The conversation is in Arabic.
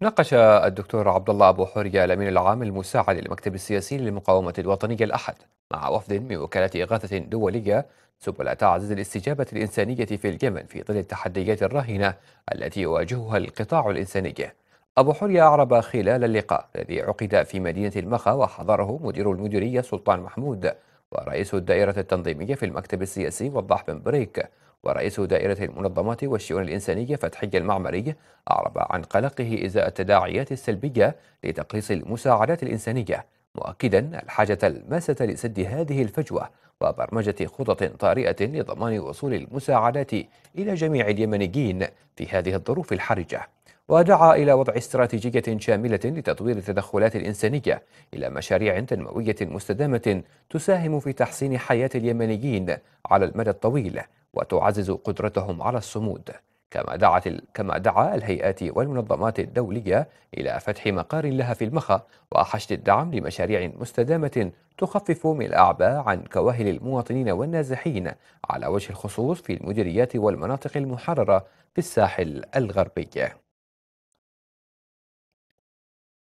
ناقش الدكتور عبد الله ابو حوريه الامين العام المساعد للمكتب السياسي للمقاومه الوطنيه الاحد مع وفد من وكاله اغاثه دوليه سبل تعزيز الاستجابه الانسانيه في اليمن في ظل التحديات الراهنه التي يواجهها القطاع الانساني. ابو حوريه اعرب خلال اللقاء الذي عقد في مدينه المخا وحضره مدير المديريه سلطان محمود ورئيس الدائره التنظيميه في المكتب السياسي والضح بن بريك ورئيس دائرة المنظمات والشؤون الإنسانية فتحي المعمري أعرب عن قلقه إزاء التداعيات السلبية لتقليص المساعدات الإنسانية مؤكدا الحاجة الماسة لسد هذه الفجوة وبرمجة خطط طارئة لضمان وصول المساعدات إلى جميع اليمنيين في هذه الظروف الحرجة ودعا إلى وضع استراتيجية شاملة لتطوير التدخلات الإنسانية إلى مشاريع تنموية مستدامة تساهم في تحسين حياة اليمنيين على المدى الطويل وتعزز قدرتهم على الصمود كما دعت ال... كما دعا الهيئات والمنظمات الدولية إلى فتح مقار لها في المخا وحشد الدعم لمشاريع مستدامة تخفف من الأعباء عن كواهل المواطنين والنازحين على وجه الخصوص في المديريات والمناطق المحررة في الساحل الغربي